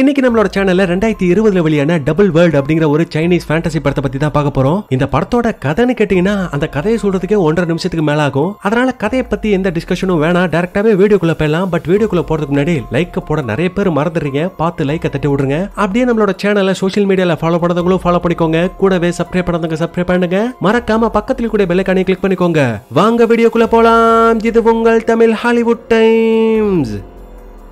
இன்னைக்கு நம்மளோட சேனல்ல ரெண்டாயிரத்தி இருபதுல வெளியான டபுள் வேர்ல்ட் அப்படிங்கிற ஒரு சைனீஸ் ஃபேண்டசி படத்தை பத்தி தான் பார்க்க போறோம் இந்த படத்தோட கதைன்னு கேட்டீங்கன்னா அந்த கதையை சொல்றதுக்கே ஒன்றரை நிமிஷத்துக்கு மேல ஆகும் அதனால கதையை பத்தி எந்த டிஸ்கஷனும் வேணாம் டேரக்டாவே வீடியோக்குள்ள போயிடலாம் பட் வீடியோக்குள்ள போறதுக்கு முன்னாடி லைக் போட நிறைய பேர் மறந்துடுறீங்க பார்த்து லைக்கை தட்டி விடுங்க அப்படியே நம்மளோட சேனலை சோஷியல் மீடியால ஃபாலோ பண்ணதவங்களும் ஃபாலோ பண்ணிக்கோங்க கூடவே சப்ஸ்கிரைப் பண்ணதவங்க சப்ஸ்கிரைப் பண்ணுங்க மறக்காம பக்கத்துல கூட பெல்லைக்கானே கிளிக் பண்ணிக்கோங்க வாங்க வீடியோக்குள்ள போலாம் இது உங்கள் தமிழ் ஹாலிவுட் டைம்ஸ்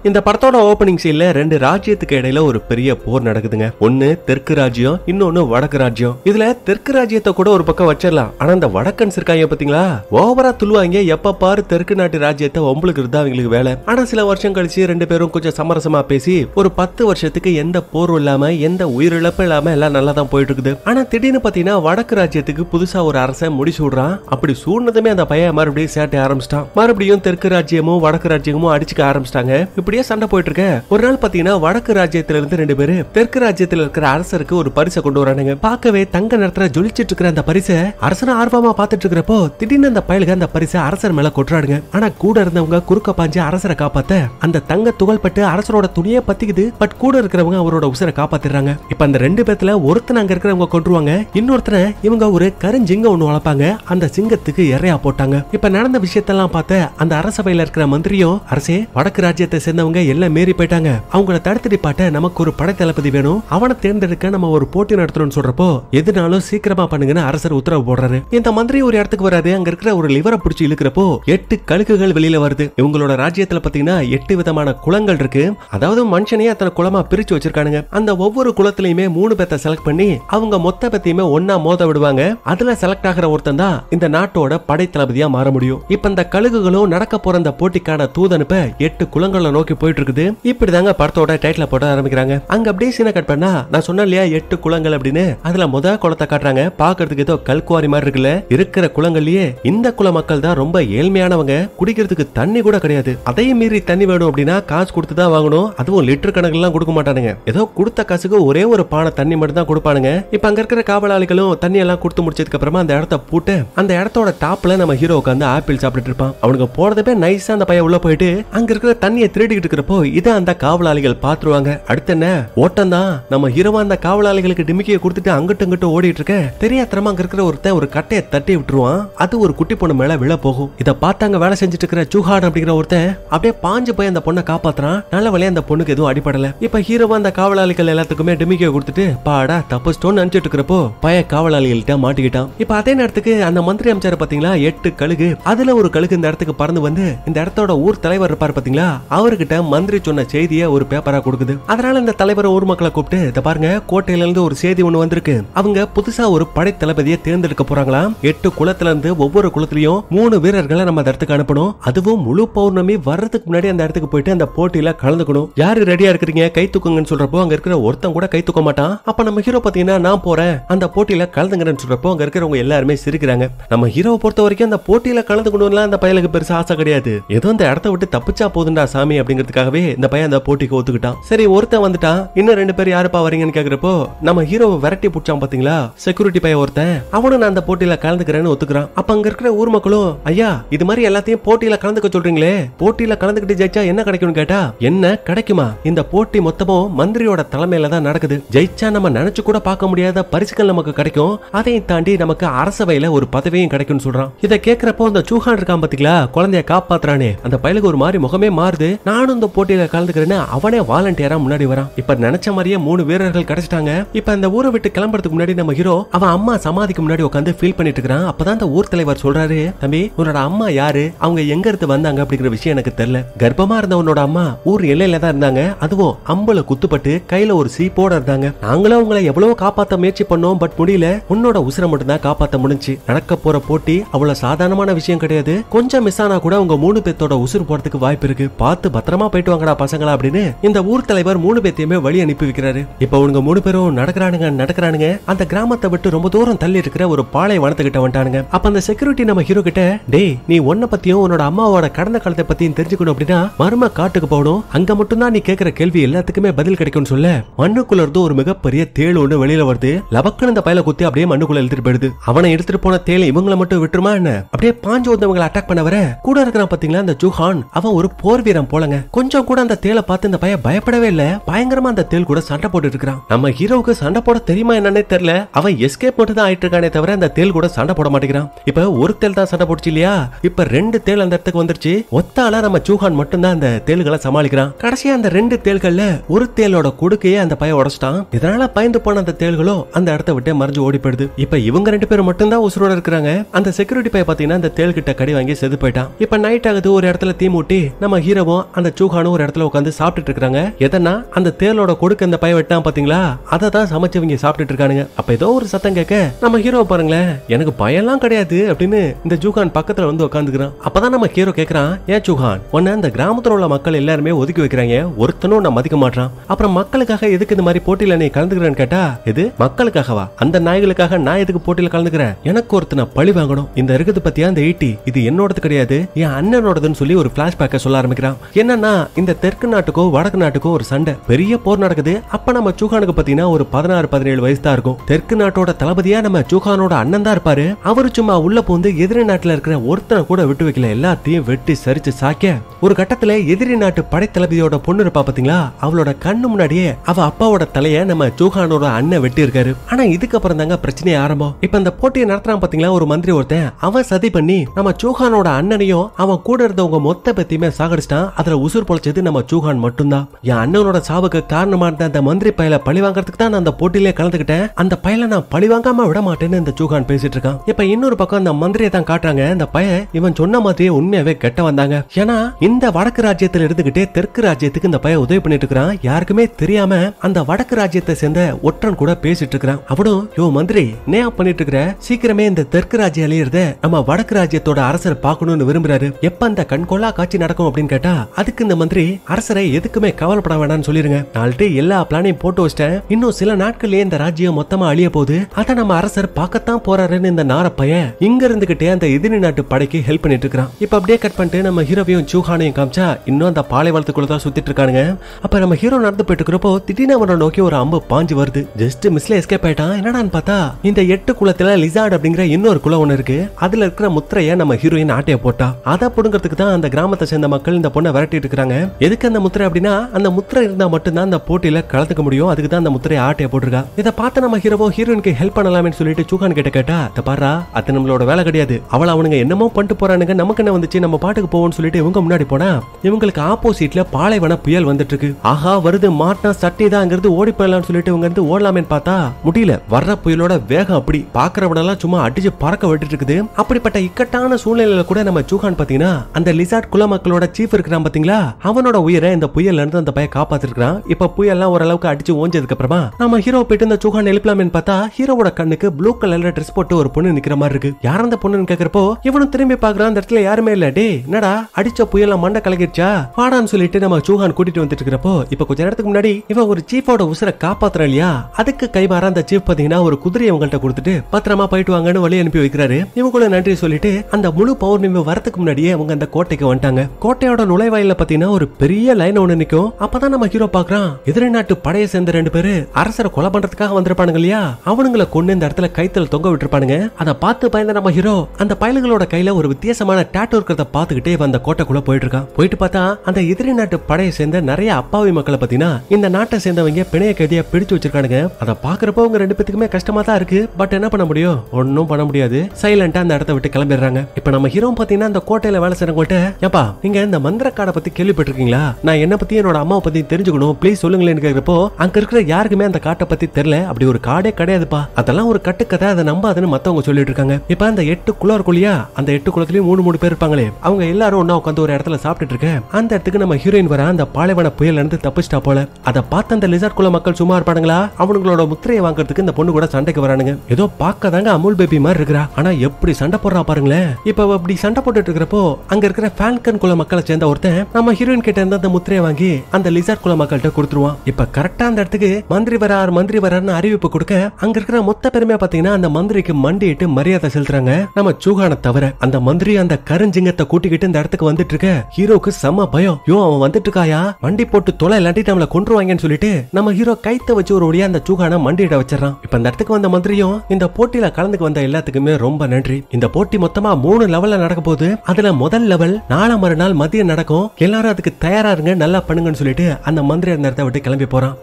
இந்த படத்தோட ஓப்பனிங் சீன்ல ரெண்டு ராஜ்யத்துக்கு இடையில ஒரு பெரிய போர் நடக்குதுங்க ஒன்னு தெற்கு ராஜ்யம் இன்னொன்னு வடக்கு ராஜ்யம் இதுல தெற்கு ராஜ்யத்தை கூட ஒரு பக்கம் வச்சிடலாம் ஆனா இந்த வடக்கன்ஸ் இருக்காங்க பாத்தீங்களா ஓவரா துள்ளுவாங்க எப்ப பாரு தெற்கு நாட்டு ராஜ்யத்தை உங்களுக்கு இருந்தா அவங்களுக்கு வேலை ஆனா சில வருஷம் கழிச்சு ரெண்டு பேரும் கொஞ்சம் சமரசமா பேசி ஒரு பத்து வருஷத்துக்கு எந்த போரும் இல்லாம எந்த உயிரிழப்பும் இல்லாம எல்லாம் நல்லா தான் போயிட்டு இருக்குது ஆனா திடீர்னு பாத்தீங்கன்னா வடக்கு ராஜ்யத்துக்கு புதுசா ஒரு அரசை முடிச்சு விடுறான் அப்படி சூழ்ந்ததுமே அந்த பையன் மறுபடியும் சேட்டை ஆரம்பிச்சிட்டான் மறுபடியும் தெற்கு ராஜ்யமும் வடக்கு ராஜ்யமும் அடிச்சுக்க ஆரம்பிச்சிட்டாங்க இப்படி இப்படியே சண்டை போயிட்டு இருக்க ஒரு நாள் பாத்தீங்கன்னா வடக்கு ராஜ்யத்துல இருந்து ரெண்டு பேரு தெற்கு ராஜ்யத்துல இருக்கிற அரசருக்கு ஒரு பரிசை கொண்டு வரானுங்க பார்க்கவே தங்க நிறத்துல ஜொலிச்சிட்டு இருக்கிற அந்த பரிசை அரசன ஆர்வமா பாத்துட்டு இருக்கிறப்போ திடீர்னு அந்த பயலுக்கு அந்த பரிசை அரசர் மேல கொட்டுறாடுங்க ஆனா கூட இருந்தவங்க குறுக்க பாஞ்சு அரசரை காப்பாத்த அந்த தங்க துகள் பட்டு அரசரோட துணியை பத்திக்குது பட் கூட இருக்கிறவங்க அவரோட உசரை காப்பாத்திடுறாங்க இப்ப அந்த ரெண்டு பேத்துல ஒருத்தன் அங்க இருக்கிறவங்க கொண்டுருவாங்க இன்னொருத்தனை இவங்க ஒரு கருஞ்சிங்க ஒண்ணு வளர்ப்பாங்க அந்த சிங்கத்துக்கு இறையா போட்டாங்க இப்ப நடந்த விஷயத்தெல்லாம் பார்த்த அந்த அரசவையில இருக்கிற மந்திரியும் அரசே வடக்கு ராஜ்யத்தை சேர்ந்த இருந்தவங்க எல்லாம் மீறி போயிட்டாங்க அவங்கள தடுத்துட்டு பாட்ட நமக்கு ஒரு படை தளபதி வேணும் அவனை தேர்ந்தெடுக்க நம்ம ஒரு போட்டி நடத்தணும்னு சொல்றப்போ எதுனாலும் சீக்கிரமா பண்ணுங்கன்னு அரசர் உத்தரவு போடுறாரு இந்த மந்திரி ஒரு இடத்துக்கு வராது அங்க இருக்கிற ஒரு லிவரை பிடிச்சி இழுக்கிறப்போ எட்டு கழுக்குகள் வெளியில வருது இவங்களோட ராஜ்யத்துல பாத்தீங்கன்னா எட்டு விதமான குளங்கள் இருக்கு அதாவது மனுஷனே அத்தனை குளமா பிரிச்சு வச்சிருக்கானுங்க அந்த ஒவ்வொரு குளத்திலயுமே மூணு பேத்த செலக்ட் பண்ணி அவங்க மொத்த பத்தியுமே ஒன்னா மோத விடுவாங்க அதுல செலக்ட் ஆகிற ஒருத்தன் தான் இந்த நாட்டோட படை தளபதியா மாற முடியும் இப்ப இந்த கழுகுகளும் நடக்க போற அந்த போட்டிக்கான தூதனுப்ப எட்டு குளங்களை நோக்கி போயிட்டு இருக்குது இப்படி தாங்க படத்தோட டைட்டில் போட ஆரம்பிக்கிறாங்க அங்க அப்படியே சீனை கட் பண்ணா நான் சொன்னேன் இல்லையா எட்டு குளங்கள் அப்படின்னு அதுல முத குளத்தை காட்டுறாங்க பாக்குறதுக்கு ஏதோ கல்குவாரி மாதிரி இருக்குல்ல இருக்கிற குளங்கள்லயே இந்த குல மக்கள் தான் ரொம்ப ஏழ்மையானவங்க குடிக்கிறதுக்கு தண்ணி கூட கிடையாது அதையும் மீறி தண்ணி வேணும் அப்படின்னா காசு கொடுத்து தான் வாங்கணும் அதுவும் லிட்டர் கணக்கு எல்லாம் கொடுக்க மாட்டானுங்க ஏதோ கொடுத்த காசுக்கு ஒரே ஒரு பானை தண்ணி மட்டும் தான் கொடுப்பானுங்க இப்ப அங்க இருக்கிற காவலாளிகளும் தண்ணி எல்லாம் கொடுத்து முடிச்சதுக்கு அப்புறமா அந்த இடத்த பூட்டு அந்த இடத்தோட டாப்ல நம்ம ஹீரோ உட்காந்து ஆப்பிள் சாப்பிட்டு இருப்பான் அவனுக்கு போறதப்பே நைஸா அந்த பையன் உள்ள போயிட்டு அங்க இருக்கிற தண்ணியை திருடி தேடிக்கிட்டு இருக்கிறப்போ இதை அந்த காவலாளிகள் பாத்துருவாங்க அடுத்து என்ன ஓட்டம் தான் நம்ம ஹீரோவா அந்த காவலாளிகளுக்கு டிமிக்கியை கொடுத்துட்டு ஓடிட்டு இருக்க இருக்கிற ஒருத்தன் ஒரு கட்டையை தட்டி விட்டுருவான் அது ஒரு குட்டி பொண்ணு மேல விழ போகும் இதை பார்த்தாங்க வேலை செஞ்சுட்டு இருக்கிற அப்படிங்கிற ஒருத்தன் அப்படியே பாஞ்சு போய் அந்த பொண்ணை காப்பாத்துறான் நல்ல வழியா அந்த பொண்ணுக்கு எதுவும் அடிபடல இப்ப ஹீரோவா அந்த காவலாளிகள் எல்லாத்துக்குமே டிமிக்கியை கொடுத்துட்டு பாடா தப்பு ஸ்டோன் நினைச்சிட்டு இருக்கிறப்போ பய காவலாளிகள்கிட்ட மாட்டிக்கிட்டான் இப்ப அதே நேரத்துக்கு அந்த மந்திரி அமைச்சர் பாத்தீங்களா எட்டு கழுகு அதுல ஒரு கழுகு இந்த இடத்துக்கு பறந்து வந்து இந்த இடத்தோட ஊர் தலைவர் இருப்பார் பாத்தீங்களா அவருக்கு கிட்ட மந்திரி சொன்ன செய்திய ஒரு பேப்பரா கொடுக்குது அதனால இந்த தலைவரை ஊர் மக்களை கூப்பிட்டு இதை பாருங்க கோட்டையில இருந்து ஒரு செய்தி ஒண்ணு வந்திருக்கு அவங்க புதுசா ஒரு படை தளபதியை தேர்ந்தெடுக்க போறாங்களாம் எட்டு குளத்துல இருந்து ஒவ்வொரு குளத்திலையும் மூணு வீரர்களை நம்ம அந்த இடத்துக்கு அனுப்பணும் அதுவும் முழு பௌர்ணமி வர்றதுக்கு முன்னாடி அந்த இடத்துக்கு போயிட்டு அந்த போட்டியில கலந்துக்கணும் யாரு ரெடியா இருக்கிறீங்க கை தூக்குங்கன்னு சொல்றப்போ அங்க இருக்கிற ஒருத்தன் கூட கை தூக்க மாட்டான் அப்ப நம்ம ஹீரோ பாத்தீங்கன்னா நான் போறேன் அந்த போட்டியில கலந்துங்கிறேன்னு சொல்றப்போ அங்க இருக்கிறவங்க எல்லாருமே சிரிக்கிறாங்க நம்ம ஹீரோ பொறுத்த வரைக்கும் அந்த போட்டியில கலந்துக்கணும்லாம் அந்த பயலுக்கு பெருசா ஆசை கிடையாது ஏதோ அந்த இடத்த விட்டு தப்பிச்சா போதுண்டா சாமி அப்படின்னு அப்படிங்கிறதுக்காகவே இந்த பையன் அந்த போட்டிக்கு ஒத்துக்கிட்டான் சரி ஒருத்தன் வந்துட்டான் இன்னும் ரெண்டு பேர் யாருப்பா வரீங்கன்னு கேக்குறப்போ நம்ம ஹீரோவை விரட்டி பிடிச்சான் பாத்தீங்களா செக்யூரிட்டி பையன் ஒருத்தன் அவனும் நான் அந்த போட்டியில கலந்துக்கிறேன்னு ஒத்துக்கிறான் அப்ப அங்க இருக்கிற ஊர் மக்களும் ஐயா இது மாதிரி எல்லாத்தையும் போட்டியில கலந்துக்க சொல்றீங்களே போட்டியில கலந்துகிட்டு ஜெயிச்சா என்ன கிடைக்கும்னு கேட்டா என்ன கிடைக்குமா இந்த போட்டி மொத்தமும் மந்திரியோட தலைமையில தான் நடக்குது ஜெயிச்சா நம்ம நினைச்சு கூட பார்க்க முடியாத பரிசுகள் நமக்கு கிடைக்கும் அதையும் தாண்டி நமக்கு அரசவையில ஒரு பதவியும் கிடைக்கும்னு சொல்றான் இதை கேக்குறப்போ இந்த சூஹான் இருக்கான் பாத்தீங்களா குழந்தைய காப்பாத்துறானே அந்த பயலுக்கு ஒரு மாதிரி முகமே மாறுது நான் நானும் இந்த போட்டியில கலந்துக்கிறேன்னு அவனே வாலண்டியரா முன்னாடி வரான் இப்ப நினைச்ச மாதிரியே மூணு வீரர்கள் கிடைச்சிட்டாங்க இப்ப அந்த ஊரை விட்டு கிளம்புறதுக்கு முன்னாடி நம்ம ஹீரோ அவன் அம்மா சமாதிக்கு முன்னாடி உட்காந்து ஃபீல் பண்ணிட்டு இருக்கான் அப்பதான் அந்த ஊர் தலைவர் சொல்றாரு தம்பி உன்னோட அம்மா யாரு அவங்க எங்க இருந்து வந்தாங்க அப்படிங்கிற விஷயம் எனக்கு தெரியல கர்ப்பமா இருந்த உன்னோட அம்மா ஊர் எல்லையில தான் இருந்தாங்க அதுவும் அம்பல குத்துப்பட்டு கையில ஒரு சீப்போட இருந்தாங்க நாங்களும் அவங்கள எவ்வளவு காப்பாத்த முயற்சி பண்ணோம் பட் முடியல உன்னோட உசுரை மட்டும் தான் காப்பாத்த முடிஞ்சு நடக்க போற போட்டி அவ்வளவு சாதாரணமான விஷயம் கிடையாது கொஞ்சம் மிஸ் ஆனா கூட உங்க மூணு பேத்தோட உசுறு போறதுக்கு வாய்ப்பு இருக்கு பார்த்து பத்திரம் பத்திரமா போயிட்டு வாங்கடா பசங்களா அப்படின்னு இந்த ஊர் தலைவர் மூணு பேத்தையுமே வழி அனுப்பி வைக்கிறாரு இப்ப உங்க மூணு பேரும் நடக்கிறானுங்க நடக்கிறானுங்க அந்த கிராமத்தை விட்டு ரொம்ப தூரம் தள்ளி இருக்கிற ஒரு பாலை வனத்துக்கிட்ட வந்துட்டானுங்க அப்ப அந்த செக்யூரிட்டி நம்ம ஹீரோ கிட்ட டேய் நீ உன்ன பத்தியும் உன்னோட அம்மாவோட கடந்த காலத்தை பத்தியும் தெரிஞ்சுக்கணும் அப்படின்னா மர்ம காட்டுக்கு போகணும் அங்க மட்டும்தான் நீ கேக்குற கேள்வி எல்லாத்துக்குமே பதில் கிடைக்கும்னு சொல்ல மண்ணுக்குள்ள இருந்து ஒரு மிகப்பெரிய தேள் ஒண்ணு வெளியில வருது லபக்குன்னு இந்த பயல குத்தி அப்படியே மண்ணுக்குள்ள எழுதிட்டு போயிடுது அவனை எடுத்துட்டு போன தேள் இவங்களை மட்டும் விட்டுருமா என்ன அப்படியே பாஞ்சு வந்தவங்களை அட்டாக் பண்ண வர கூட இருக்கிறான் பாத்தீங்களா அந்த ஜுஹான் அவன் ஒரு போர் வீரம் போலங்க கொஞ்சம் கூட அந்த தேலை பார்த்து இந்த பையன் பயப்படவே இல்ல பயங்கரமா அந்த தேல் கூட சண்டை போட்டு இருக்கான் நம்ம ஹீரோவுக்கு சண்டை போட தெரியுமா என்னன்னே தெரியல அவன் எஸ்கேப் மட்டும் தான் ஆயிட்டு இருக்கானே தவிர அந்த தேல் கூட சண்டை போட மாட்டேங்கிறான் இப்ப ஒரு தேல் தான் சண்டை போடுச்சு இல்லையா இப்ப ரெண்டு தேல் அந்த இடத்துக்கு வந்துருச்சு ஒத்தால நம்ம சூஹான் மட்டும் தான் அந்த தேல்களை சமாளிக்கிறான் கடைசியா அந்த ரெண்டு தேல்கள்ல ஒரு தேலோட கொடுக்கையே அந்த பையன் உடச்சிட்டான் இதனால பயந்து போன அந்த தேல்களும் அந்த இடத்த விட்டு மறைஞ்சு ஓடி போயிடுது இப்ப இவங்க ரெண்டு பேரும் மட்டும் தான் உசுரோட இருக்கிறாங்க அந்த செக்யூரிட்டி பைய பாத்தீங்கன்னா அந்த தேல் கிட்ட கடி வாங்கி செது போயிட்டான் இப்ப நைட் ஆகுது ஒரு இடத்துல தீ மூட்டி நம்ம ஹீரோவும் அந்த சூகானும் ஒரு இடத்துல உட்காந்து சாப்பிட்டு இருக்காங்க எதனா அந்த தேலோட கொடுக்க அந்த பையன் வெட்டான் பாத்தீங்களா அதை தான் சமைச்சவங்க சாப்பிட்டுட்டு இருக்கானுங்க அப்ப ஏதோ ஒரு சத்தம் கேட்க நம்ம ஹீரோ பாருங்களேன் எனக்கு பயம்லாம் கிடையாது அப்படின்னு இந்த ஜூகான் பக்கத்துல வந்து உட்காந்துக்கிறான் அப்பதான் நம்ம ஹீரோ கேக்குறான் ஏன் ஜூகான் உன்ன அந்த கிராமத்துல உள்ள மக்கள் எல்லாருமே ஒதுக்கி வைக்கிறாங்க ஒருத்தனும் நான் மதிக்க மாட்டான் அப்புறம் மக்களுக்காக எதுக்கு இந்த மாதிரி போட்டியில நீ கலந்துக்கிறேன்னு கேட்டா இது மக்களுக்காகவா அந்த நாய்களுக்காக நான் எதுக்கு போட்டியில கலந்துக்கிறேன் எனக்கு ஒருத்தனை பழி வாங்கணும் இந்த இருக்குது பத்தியா அந்த ஈட்டி இது என்னோடது கிடையாது என் அண்ணனோடதுன்னு சொல்லி ஒரு பிளாஷ்பேக்கை சொல்ல ஆரம்பிக்கிறான் என்ன என்னன்னா இந்த தெற்கு நாட்டுக்கோ வடக்கு நாட்டுக்கோ ஒரு சண்டை பெரிய போர் நடக்குது அப்ப நம்ம சூகானுக்கு பாத்தீங்கன்னா ஒரு பதினாறு பதினேழு வயசு தான் இருக்கும் தெற்கு நாட்டோட தளபதியா நம்ம சூகானோட அண்ணன் தான் இருப்பாரு அவரு சும்மா உள்ள போந்து எதிரி நாட்டுல இருக்கிற ஒருத்தனை கூட விட்டு வைக்கல எல்லாத்தையும் வெட்டி சரிச்சு சாக்க ஒரு கட்டத்துல எதிரி நாட்டு படைத்தளபதியோட பொண்ணு இருப்பா பாத்தீங்களா அவளோட கண்ணு முன்னாடியே அவ அப்பாவோட தலைய நம்ம சூகானோட அண்ணன் வெட்டி இருக்காரு ஆனா இதுக்கப்புறம் தாங்க பிரச்சனை ஆரம்பம் இப்ப இந்த போட்டியை நடத்துறான் பாத்தீங்களா ஒரு மந்திரி ஒருத்தன் அவன் சதி பண்ணி நம்ம சூகானோட அண்ணனையும் அவன் கூட இருந்தவங்க மொத்த பத்தியுமே சாகடிச்சிட்டான் அதுல உசுர் பொழைச்சது நம்ம சூஹான் மட்டும்தான் என் அண்ணனோட சாவுக்கு காரணமா இருந்த அந்த மந்திரி பயல பழி வாங்கறதுக்கு தான் நான் அந்த போட்டியிலே கலந்துக்கிட்டேன் அந்த பயல நான் பழி வாங்காம விட மாட்டேன்னு இந்த சூஹான் பேசிட்டு இருக்கான் இப்ப இன்னொரு பக்கம் அந்த மந்திரியை தான் காட்டுறாங்க அந்த பையன் இவன் சொன்ன மாதிரியே உண்மையாவே கெட்ட வந்தாங்க ஏன்னா இந்த வடக்கு ராஜ்யத்துல இருந்துகிட்டே தெற்கு ராஜ்யத்துக்கு இந்த பையன் உதவி பண்ணிட்டு இருக்கிறான் யாருக்குமே தெரியாம அந்த வடக்கு ராஜ்யத்தை சேர்ந்த ஒற்றன் கூட பேசிட்டு இருக்கிறான் அவனும் யோ மந்திரி நேயா பண்ணிட்டு இருக்கிற சீக்கிரமே இந்த தெற்கு ராஜ்யம் அழியறத நம்ம வடக்கு ராஜ்யத்தோட அரசர் பார்க்கணும்னு விரும்புறாரு எப்ப அந்த கண்கொள்ளா காட்சி நடக்கும் அப்படின்னு கேட்டா அதுக்கு அதுக்கு இந்த மந்திரி அரசரை எதுக்குமே கவலைப்பட வேண்டாம்னு சொல்லிருங்க நாள்கிட்ட எல்லா பிளானையும் போட்டு வச்சிட்டேன் இன்னும் சில நாட்கள்லயே இந்த ராஜ்யம் மொத்தமா அழிய போகுது அதை நம்ம அரசர் பார்க்கத்தான் போறாருன்னு இந்த நாரப்பைய இங்க இருந்துகிட்டே அந்த எதிரி நாட்டு படைக்கு ஹெல்ப் பண்ணிட்டு இருக்கான் இப்ப அப்படியே கட் பண்ணிட்டு நம்ம ஹீரோவையும் சூஹானையும் காமிச்சா இன்னும் அந்த பாலைவனத்துக்குள்ள தான் சுத்திட்டு இருக்கானுங்க அப்ப நம்ம ஹீரோ நடந்து போயிட்டு இருக்கிறப்போ திடீர்னு அவனை நோக்கி ஒரு அம்பு பாஞ்சு வருது ஜஸ்ட் மிஸ்ல எஸ்கேப் ஆயிட்டான் என்னடான்னு பார்த்தா இந்த எட்டு குளத்துல லிசார்ட் அப்படிங்கிற இன்னொரு குளம் ஒண்ணு இருக்கு அதுல இருக்கிற முத்திரைய நம்ம ஹீரோயின் ஆட்டைய போட்டா அதை புடுங்கிறதுக்கு தான் அந்த கிராமத்தை சேர்ந்த மக்கள் இந்த பொண்ணை விரட்டிட்டு பார்த்துட்டு எதுக்கு அந்த முத்திரை அப்படின்னா அந்த முத்திரை இருந்தா மட்டும்தான் அந்த போட்டியில கலந்துக்க முடியும் அதுக்கு தான் அந்த முத்திரை ஆட்டையை போட்டிருக்கா இதை பார்த்து நம்ம ஹீரோவோ ஹீரோனுக்கு ஹெல்ப் பண்ணலாம்னு சொல்லிட்டு சூகான் கிட்ட கேட்டா அதை பாரா அது நம்மளோட வேலை கிடையாது அவளை அவனுங்க என்னமோ பண்ணிட்டு போறானுங்க நமக்கு என்ன வந்துச்சு நம்ம பாட்டுக்கு போவோம்னு சொல்லிட்டு இவங்க முன்னாடி போனா இவங்களுக்கு ஆப்போசிட்ல பாலைவன புயல் வந்துட்டு இருக்கு ஆஹா வருது மாட்டா சட்டி தான் அங்கிருந்து ஓடி போயிடலாம்னு சொல்லிட்டு இவங்க இருந்து ஓடலாமேன்னு பார்த்தா முடியல வர்ற புயலோட வேகம் அப்படி பாக்குறவனெல்லாம் சும்மா அடிச்சு பறக்க விட்டுட்டு இருக்குது அப்படிப்பட்ட இக்கட்டான சூழ்நிலையில கூட நம்ம சூகான் பாத்தீங்கன்னா அந்த லிசார்ட் குல மக்களோட சீஃப் இருக்கிறான் பாத்தீங்களா இல்லைங்களா அவனோட உயிரை இந்த புயல்ல இருந்து அந்த பையன் காப்பாத்திருக்கான் இப்ப புயல்லாம் ஓரளவுக்கு அடிச்சு ஓஞ்சதுக்கு அப்புறமா நம்ம ஹீரோ போயிட்டு இந்த சுகான் எழுப்பலாமேன்னு பார்த்தா ஹீரோவோட கண்ணுக்கு ப்ளூ கலர்ல ட்ரெஸ் போட்டு ஒரு பொண்ணு நிக்கிற மாதிரி இருக்கு யார் அந்த பொண்ணுன்னு கேக்குறப்போ இவனும் திரும்பி பாக்குறான் அந்த இடத்துல யாருமே இல்ல டே என்னடா அடிச்ச புயல மண்டை கலகிடுச்சா வாடான்னு சொல்லிட்டு நம்ம சூஹான் கூட்டிட்டு வந்துட்டு இருக்கிறப்போ இப்ப கொஞ்ச நேரத்துக்கு முன்னாடி இவன் ஒரு சீஃபோட உசுரை காப்பாத்துறா இல்லையா அதுக்கு கைமாற அந்த சீஃப் பாத்தீங்கன்னா ஒரு குதிரையை உங்கள்ட்ட கொடுத்துட்டு பத்திரமா போயிட்டு வாங்கன்னு வழி அனுப்பி வைக்கிறாரு இவங்களும் நன்றி சொல்லிட்டு அந்த முழு பௌர்ணமி வரதுக்கு முன்னாடியே அவங்க அந்த கோட்டைக்கு வந்துட்டாங்க கோட்டையோட நுழைவாயில பாத்தீங்கன்னா ஒரு பெரிய லைன் ஒண்ணு நிக்கும் அப்பதான் நம்ம ஹீரோ பாக்குறான் எதிர நாட்டு படையை சேர்ந்த ரெண்டு பேரு அரசரை கொலை பண்றதுக்காக வந்திருப்பானுங்க இல்லையா அவனுங்களை கொண்டு இந்த இடத்துல கைத்தல் தொங்க விட்டுருப்பானுங்க அதை பார்த்து பயந்த நம்ம ஹீரோ அந்த பயல்களோட கையில ஒரு வித்தியாசமான டேட்டோ இருக்கிறத பாத்துக்கிட்டே அந்த கோட்டைக்குள்ள போயிட்டு இருக்கான் போயிட்டு பார்த்தா அந்த எதிரி நாட்டு படையை சேர்ந்த நிறைய அப்பாவி மக்களை பாத்தீங்கன்னா இந்த நாட்டை சேர்ந்தவங்க பிணைய கைதியா பிடிச்சு வச்சிருக்கானுங்க அதை பாக்குறப்போ அவங்க ரெண்டு பேத்துக்குமே கஷ்டமா தான் இருக்கு பட் என்ன பண்ண முடியும் ஒன்னும் பண்ண முடியாது சைலண்டா அந்த இடத்த விட்டு கிளம்பிடுறாங்க இப்ப நம்ம ஹீரோ பாத்தீங்கன்னா அந்த கோட்டையில வேலை செய்யறவங்கள்ட்ட ஏப்பா நீங்க இந்த மந்திரக்காடை பத்தி கேள்விப்பட்டிருக்கீங்களா நான் என்ன பத்தி என்னோட அம்மாவை பத்தி தெரிஞ்சுக்கணும் ப்ளீஸ் சொல்லுங்களேன் கேக்குறப்போ அங்க இருக்கிற யாருக்குமே அந்த காட்டை பத்தி தெரியல அப்படி ஒரு காடே கிடையாதுப்பா அதெல்லாம் ஒரு கட்டுக்கதை அதை நம்பாதுன்னு மத்தவங்க சொல்லிட்டு இருக்காங்க இப்ப அந்த எட்டு குளம் இருக்கும் அந்த எட்டு குளத்துலயும் மூணு மூணு பேர் இருப்பாங்களே அவங்க எல்லாரும் ஒன்னா உட்காந்து ஒரு இடத்துல சாப்பிட்டுட்டு இருக்க அந்த இடத்துக்கு நம்ம ஹீரோயின் வர அந்த பாலைவன புயல் இருந்து தப்பிச்சிட்டா போல அதை பார்த்த அந்த லிசார்ட் குல மக்கள் சும்மா இருப்பானுங்களா அவனுங்களோட முத்திரையை வாங்குறதுக்கு இந்த பொண்ணு கூட சண்டைக்கு வரானுங்க ஏதோ பார்க்க தாங்க அமுல் பேபி மாதிரி இருக்கிறா ஆனா எப்படி சண்டை போடுறா பாருங்களேன் இப்ப அப்படி சண்டை போட்டுட்டு இருக்கிறப்போ அங்க இருக்கிற ஃபேன்கன் குல மக்களை சேர்ந்த ஒருத்தன் நம்ம ஹீரோயின் கிட்ட இருந்து அந்த முத்திரைய வாங்கி அந்த லிசார்ட் குல மக்கள்கிட்ட கொடுத்துருவான் இப்ப கரெக்டா அந்த இடத்துக்கு மந்திரி வரார் மந்திரி வரார்னு அறிவிப்பு கொடுக்க அங்க இருக்கிற மொத்த பெருமையா பாத்தீங்கன்னா அந்த மந்திரிக்கு மண்டிட்டு மரியாதை செலுத்துறாங்க நம்ம சூகான தவிர அந்த மந்திரி அந்த கருஞ்சிங்கத்தை கூட்டிக்கிட்டு இந்த இடத்துக்கு வந்துட்டு இருக்க ஹீரோக்கு செம்ம பயம் யோ அவன் வந்துட்டு இருக்காயா வண்டி போட்டு தொலை இல்லாட்டி நம்மள கொண்டுருவாங்கன்னு சொல்லிட்டு நம்ம ஹீரோ கைத்த வச்சு ஒரு வழியா அந்த சூகான மண்டியிட வச்சிடறான் இப்ப அந்த இடத்துக்கு வந்த மந்திரியும் இந்த போட்டியில கலந்துக்கு வந்த எல்லாத்துக்குமே ரொம்ப நன்றி இந்த போட்டி மொத்தமா மூணு லெவல்ல நடக்க போது அதுல முதல் லெவல் நாளை மறுநாள் மதியம் நடக்கும் எல்லாரும் அதுக்கு தயாராக இருங்க நல்லா பண்ணுங்கன்னு சொல்லிட்டு அந்த மந்திரியார் நேரத்தை விட்டு கிளம்பி போகிறான்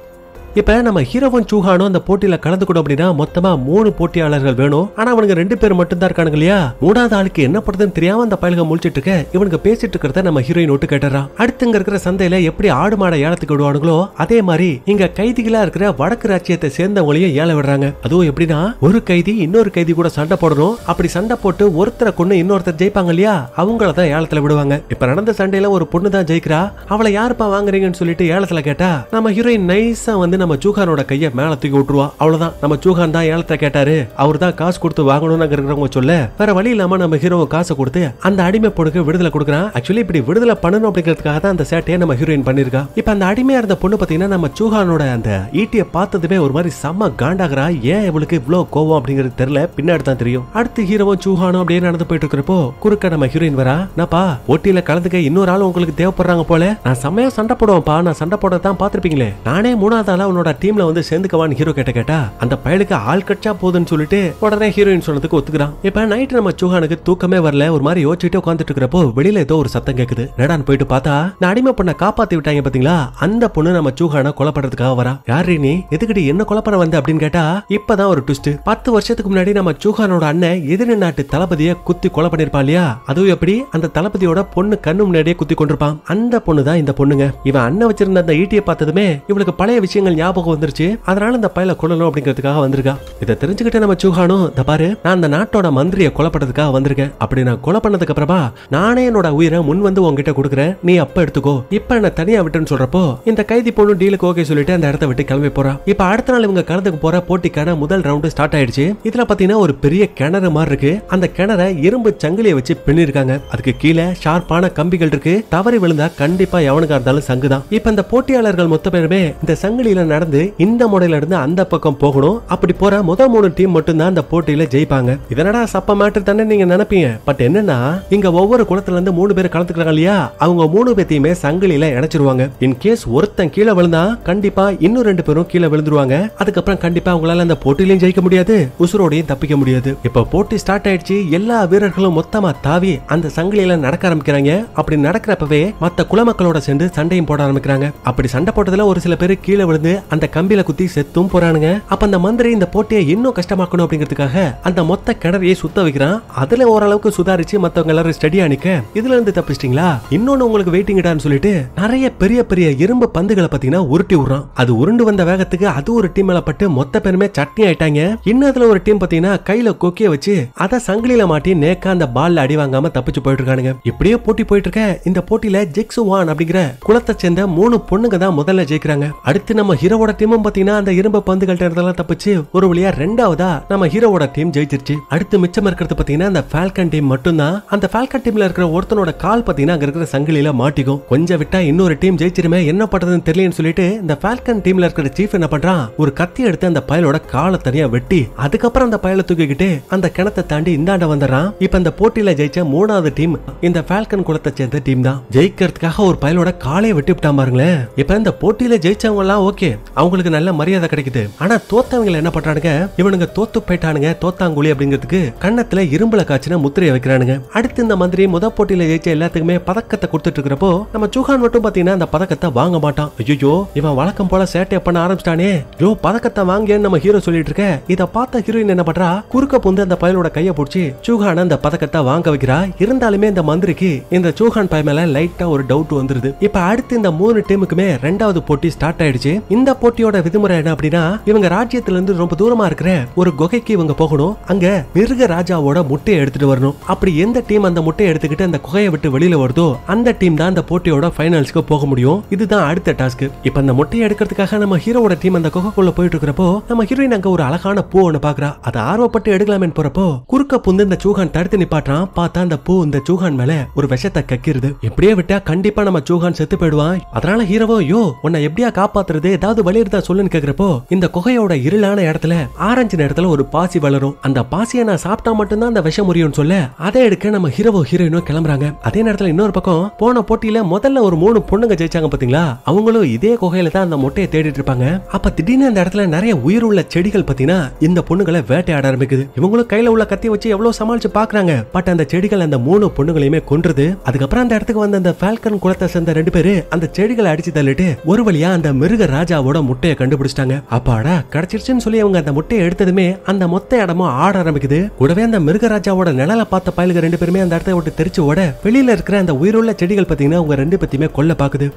இப்போ நம்ம ஹீரோவும் சூஹானும் அந்த போட்டியில் கலந்துக்கணும் அப்படின்னா மொத்தமா மூணு போட்டியாளர்கள் வேணும் ஆனா அவனுங்க ரெண்டு பேர் மட்டும் தான் இருக்கானுங்க இல்லையா மூணாவது ஆளுக்கு என்ன படுதுன்னு தெரியாம அந்த பயலுங்க முடிச்சிட்டு இருக்க இவனுக்கு பேசிட்டு இருக்கிறத நம்ம ஹீரோயின் விட்டு கேட்டுறான் அடுத்துங்க இருக்கிற சந்தையில எப்படி ஆடு மாட ஏலத்துக்கு விடுவானுங்களோ அதே மாதிரி இங்க கைதிகளா இருக்கிற வடக்கு ராஜ்யத்தை சேர்ந்தவங்களையும் ஏல விடுறாங்க அதுவும் எப்படின்னா ஒரு கைதி இன்னொரு கைதி கூட சண்டை போடணும் அப்படி சண்டை போட்டு ஒருத்தரை கொண்டு இன்னொருத்தர் ஜெயிப்பாங்க இல்லையா அவங்கள தான் ஏலத்துல விடுவாங்க இப்ப நடந்த சண்டையில ஒரு பொண்ணு தான் ஜெயிக்கிறா அவளை யாருப்பா வாங்குறீங்கன்னு சொல்லிட்டு ஏலத்துல கேட்டா நம்ம ஹீரோயின் நைஸா வந்து நம்ம சூகானோட கையை மேல தூக்கி விட்டுருவா அவ்வளவுதான் நம்ம சூகான் தான் ஏலத்தை கேட்டாரு அவர் தான் காசு கொடுத்து வாங்கணும்னு சொல்ல வேற வழி இல்லாம நம்ம ஹீரோ காசை கொடுத்து அந்த அடிமை பொடுக்கு விடுதலை கொடுக்குறான் ஆக்சுவலி இப்படி விடுதலை பண்ணணும் அப்படிங்கிறதுக்காக தான் அந்த சேட்டையை நம்ம ஹீரோயின் பண்ணிருக்கா இப்ப அந்த அடிமையா இருந்த பொண்ணு பாத்தீங்கன்னா நம்ம சூகானோட அந்த ஈட்டிய பார்த்ததுமே ஒரு மாதிரி செம்ம காண்டாகிறா ஏன் இவளுக்கு இவ்வளவு கோவம் அப்படிங்கிறது தெரியல பின்னாடி தான் தெரியும் அடுத்து ஹீரோவும் சூகானும் அப்படியே நடந்து போயிட்டு இருக்கிறப்போ குறுக்க நம்ம ஹீரோயின் வரா நாப்பா போட்டியில கலந்துக்க இன்னொரு ஆள் உங்களுக்கு தேவைப்படுறாங்க போல நான் செம்மையா சண்டை போடுவேன்ப்பா நான் சண்டை போட தான் பாத்திருப்பீங்களே நானே மூணாவது ஆளா அவனோட டீம்ல வந்து சேர்ந்துக்கவான்னு ஹீரோ கேட்ட கேட்டா அந்த பயலுக்கு ஆள் கட்சா போதுன்னு சொல்லிட்டு உடனே ஹீரோயின் சொன்னதுக்கு ஒத்துக்கிறான் இப்ப நைட் நம்ம சூஹானுக்கு தூக்கமே வரல ஒரு மாதிரி யோசிச்சுட்டு உட்காந்துட்டு இருக்கிறப்போ வெளியில ஏதோ ஒரு சத்தம் கேக்குது நடான் போயிட்டு பார்த்தா நான் அடிமை பொண்ணை காப்பாத்தி விட்டாங்க பாத்தீங்களா அந்த பொண்ணு நம்ம சூஹான கொலப்படுறதுக்காக வரா யார் நீ எதுக்கிட்டு என்ன கொலப்பட வந்த அப்படின்னு கேட்டா இப்பதான் ஒரு ட்விஸ்ட் பத்து வருஷத்துக்கு முன்னாடி நம்ம சூஹானோட அண்ணன் எதிரி நாட்டு தளபதியை குத்தி கொலை பண்ணிருப்பான் இல்லையா அதுவும் எப்படி அந்த தளபதியோட பொண்ணு கண்ணு முன்னாடியே குத்தி கொண்டிருப்பான் அந்த பொண்ணுதான் இந்த பொண்ணுங்க இவன் அண்ணன் வச்சிருந்த அந்த ஈட்டியை பார்த்ததுமே இவளுக்கு பழைய விஷயங்கள் ஞாபகம் வந்துருச்சு அதனால இந்த பயில கொள்ளணும் அப்படிங்கிறதுக்காக வந்திருக்கா இதை தெரிஞ்சுக்கிட்டு நம்ம சூஹானும் இந்த பாரு நான் அந்த நாட்டோட மந்திரியை கொலை வந்திருக்கேன் அப்படி நான் கொலை பண்ணதுக்கு அப்புறமா நானே என்னோட உயிரை முன் வந்து உங்ககிட்ட கொடுக்குறேன் நீ அப்ப எடுத்துக்கோ இப்ப என்ன தனியா விட்டுன்னு சொல்றப்போ இந்த கைதி பொண்ணு டீலுக்கு ஓகே சொல்லிட்டு அந்த இடத்த விட்டு கிளம்பி போறா இப்ப அடுத்த நாள் இவங்க கலந்துக்கு போற போட்டிக்கான முதல் ரவுண்டு ஸ்டார்ட் ஆயிடுச்சு இதுல பாத்தீங்கன்னா ஒரு பெரிய கிணறு மாதிரி இருக்கு அந்த கிணற இரும்பு சங்கிலியை வச்சு பின்னிருக்காங்க அதுக்கு கீழே ஷார்ப்பான கம்பிகள் இருக்கு தவறி விழுந்தா கண்டிப்பா எவனுக்கா இருந்தாலும் சங்குதான் இப்ப இந்த போட்டியாளர்கள் மொத்த பேருமே இந்த சங்கிலியில நடந்து இந்த முறையில இருந்து அந்த பக்கம் போகணும் அப்படி போற முத மூணு டீம் மட்டும்தான் அந்த போட்டியில ஜெயிப்பாங்க இதனடா சப்ப மேட்டர் தானே நீங்க நினைப்பீங்க பட் என்னன்னா இங்க ஒவ்வொரு குளத்துல இருந்து மூணு பேர் கலந்துக்கிறாங்க இல்லையா அவங்க மூணு பேத்தையுமே சங்கிலியில இணைச்சிருவாங்க இன் கேஸ் ஒருத்தன் கீழே விழுந்தா கண்டிப்பா இன்னும் ரெண்டு பேரும் கீழே விழுந்துருவாங்க அதுக்கப்புறம் கண்டிப்பா அவங்களால அந்த போட்டியிலையும் ஜெயிக்க முடியாது உசுரோடையும் தப்பிக்க முடியாது இப்ப போட்டி ஸ்டார்ட் ஆயிடுச்சு எல்லா வீரர்களும் மொத்தமா தாவி அந்த சங்கிலியில நடக்க ஆரம்பிக்கிறாங்க அப்படி நடக்கிறப்பவே மத்த குலமக்களோட சேர்ந்து சண்டையும் போட ஆரம்பிக்கிறாங்க அப்படி சண்டை போட்டதுல ஒரு சில பேர் கீழே விழுந்து அந்த கம்பியில குத்தி செத்தும் போறானுங்க அப்ப அந்த மந்திரி இந்த போட்டியை இன்னும் கஷ்டமாக்கணும் அப்படிங்கிறதுக்காக அந்த மொத்த கிணறையை சுத்த வைக்கிறான் அதுல ஓரளவுக்கு சுதாரிச்சு மத்தவங்க எல்லாரும் ஸ்டடியா நிக்க இதுல இருந்து தப்பிச்சிட்டீங்களா இன்னொன்னு உங்களுக்கு வெயிட்டிங்டான்னு சொல்லிட்டு நிறைய பெரிய பெரிய இரும்பு பந்துகளை பாத்தீங்கன்னா உருட்டி விடுறான் அது உருண்டு வந்த வேகத்துக்கு அது ஒரு டீம் மேல மொத்த பேருமே சட்னி ஆயிட்டாங்க இன்னும் அதுல ஒரு டீம் பாத்தீங்கன்னா கையில கொக்கிய வச்சு அதை சங்கிலியில மாட்டி நேக்கா அந்த பால்ல அடி வாங்காம தப்பிச்சு போயிட்டு இருக்கானுங்க இப்படியே போட்டி போயிட்டு இருக்க இந்த போட்டியில ஜெக்ஸு வான் அப்படிங்கிற குளத்தை சேர்ந்த மூணு பொண்ணுங்க தான் முதல்ல ஜெயிக்கிறாங்க அடுத்து நம்ம ஹீரோவோட டீமும் பாத்தீங்கன்னா அந்த இரும்பு பந்துகள்ட்ட இருந்தெல்லாம் தப்பிச்சு ஒரு வழியா ரெண்டாவதா நம்ம ஹீரோவோட டீம் ஜெயிச்சிருச்சு அடுத்து மிச்சம் இருக்கிறது பாத்தீங்கன்னா அந்த ஃபால்கன் டீம் மட்டும்தான் அந்த ஃபால்கன் டீம்ல இருக்கிற ஒருத்தனோட கால் பாத்தீங்கன்னா அங்க இருக்கிற சங்கிலியில மாட்டிக்கும் கொஞ்சம் விட்டா இன்னொரு டீம் ஜெயிச்சிருமே என்ன பண்றதுன்னு தெரியலன்னு சொல்லிட்டு இந்த ஃபால்கன் டீம்ல இருக்கிற சீஃப் என்ன பண்றான் ஒரு கத்தி எடுத்து அந்த பயலோட காலை தனியா வெட்டி அதுக்கப்புறம் அந்த பயலை தூக்கிக்கிட்டு அந்த கிணத்தை தாண்டி இந்தாண்ட வந்துடுறான் இப்ப இந்த போட்டியில ஜெயிச்ச மூணாவது டீம் இந்த ஃபால்கன் குளத்தை சேர்ந்த டீம் தான் ஜெயிக்கிறதுக்காக ஒரு பயலோட காலையை வெட்டி விட்டா பாருங்களேன் இப்ப இந்த போட்டியில ஜெயிச்சவங்க எல்லாம் ஓகே அவங்களுக்கு நல்ல மரியாதை கிடைக்குது ஆனா தோத்தவங்க என்ன பண்றானுங்க இவனுங்க தோத்து போயிட்டானுங்க தோத்தாங்குழி அப்படிங்கிறதுக்கு கண்ணத்துல இரும்புல காய்ச்சின முத்திரையை வைக்கிறானுங்க அடுத்து இந்த மந்திரி முத போட்டியில ஜெயிச்ச எல்லாத்துக்குமே பதக்கத்தை கொடுத்துட்டு இருக்கிறப்போ நம்ம சுஹான் மட்டும் பாத்தீங்கன்னா அந்த பதக்கத்தை வாங்க மாட்டான் ஐயோ இவன் வழக்கம் போல சேட்டை பண்ண ஆரம்பிச்சிட்டானே யோ பதக்கத்தை வாங்கன்னு நம்ம ஹீரோ சொல்லிட்டு இருக்க இதை பார்த்த ஹீரோயின் என்ன பண்றா குறுக்க புந்து அந்த பயலோட கையை பிடிச்சி சூஹான் அந்த பதக்கத்தை வாங்க வைக்கிறா இருந்தாலுமே இந்த மந்திரிக்கு இந்த சூஹான் பை மேல லைட்டா ஒரு டவுட் வந்துருது இப்ப அடுத்து இந்த மூணு டீமுக்குமே ரெண்டாவது போட்டி ஸ்டார்ட் ஆயிடுச்சு இந்த போட்டியோட விதிமுறை என்ன அப்படின்னா இவங்க ராஜ்யத்துல இருந்து ரொம்ப தூரமா இருக்கிற ஒரு குகைக்கு இவங்க போகணும் அங்க மிருக ராஜாவோட முட்டையை எடுத்துட்டு வரணும் அப்படி எந்த டீம் அந்த முட்டையை எடுத்துக்கிட்டு அந்த குகையை விட்டு வெளியில வருதோ அந்த டீம் தான் அந்த போட்டியோட ஃபைனல்ஸ்க்கு போக முடியும் இதுதான் அடுத்த டாஸ்க் இப்ப அந்த முட்டையை எடுக்கிறதுக்காக நம்ம ஹீரோட டீம் அந்த குகைக்குள்ள போயிட்டு இருக்கிறப்போ நம்ம ஹீரோயின் அங்க ஒரு அழகான பூ ஒன்று பாக்குறா அதை ஆர்வப்பட்டு எடுக்கலாமேனு போறப்போ குறுக்க புந்து இந்த சூகான் தடுத்து நிப்பாட்டான் பார்த்தா அந்த பூ இந்த சூகான் மேல ஒரு விஷத்தை கக்கிறது எப்படியே விட்டா கண்டிப்பா நம்ம சூகான் செத்து போயிடுவான் அதனால ஹீரோவோ யோ உன்னை எப்படியா காப்பாத்துறது ஏதாவது ஏதாவது வழி இருந்தா சொல்லுன்னு கேக்குறப்போ இந்த குகையோட இருளான இடத்துல ஆரஞ்சு நேரத்துல ஒரு பாசி வளரும் அந்த பாசியை நான் சாப்பிட்டா மட்டும்தான் அந்த விஷம் முறியும்னு சொல்ல அதை எடுக்க நம்ம ஹீரோவோ ஹீரோயினோ கிளம்புறாங்க அதே நேரத்துல இன்னொரு பக்கம் போன போட்டியில முதல்ல ஒரு மூணு பொண்ணுங்க ஜெயிச்சாங்க பாத்தீங்களா அவங்களும் இதே குகையில தான் அந்த மொட்டையை தேடிட்டு இருப்பாங்க அப்ப திடீர்னு அந்த இடத்துல நிறைய உயிர் உள்ள செடிகள் பாத்தீங்கன்னா இந்த பொண்ணுங்களை வேட்டையாட ஆரம்பிக்குது இவங்களும் கையில உள்ள கத்தி வச்சு எவ்வளவு சமாளிச்சு பாக்குறாங்க பட் அந்த செடிகள் அந்த மூணு பொண்ணுங்களையுமே கொன்றது அதுக்கப்புறம் அந்த இடத்துக்கு வந்த அந்த ஃபால்கன் குளத்தை சேர்ந்த ரெண்டு பேரு அந்த செடிகளை அடிச்சு தள்ளிட்டு ஒரு வழியா அந்த மிருக ராஜா லிண்டாவோட முட்டையை கண்டுபிடிச்சிட்டாங்க அப்பாடா கிடைச்சிருச்சுன்னு சொல்லி அவங்க அந்த முட்டையை எடுத்ததுமே அந்த மொத்த இடமும் ஆட ஆரம்பிக்குது கூடவே அந்த மிருகராஜாவோட நிழல பார்த்த பயலுக்கு ரெண்டு பேருமே அந்த இடத்த விட்டு தெரிச்சு ஓட வெளியில இருக்கிற அந்த உயிருள்ள செடிகள் பார்த்தீங்கன்னா அவங்க ரெண்டு பத்தியுமே கொல்ல பாக்குது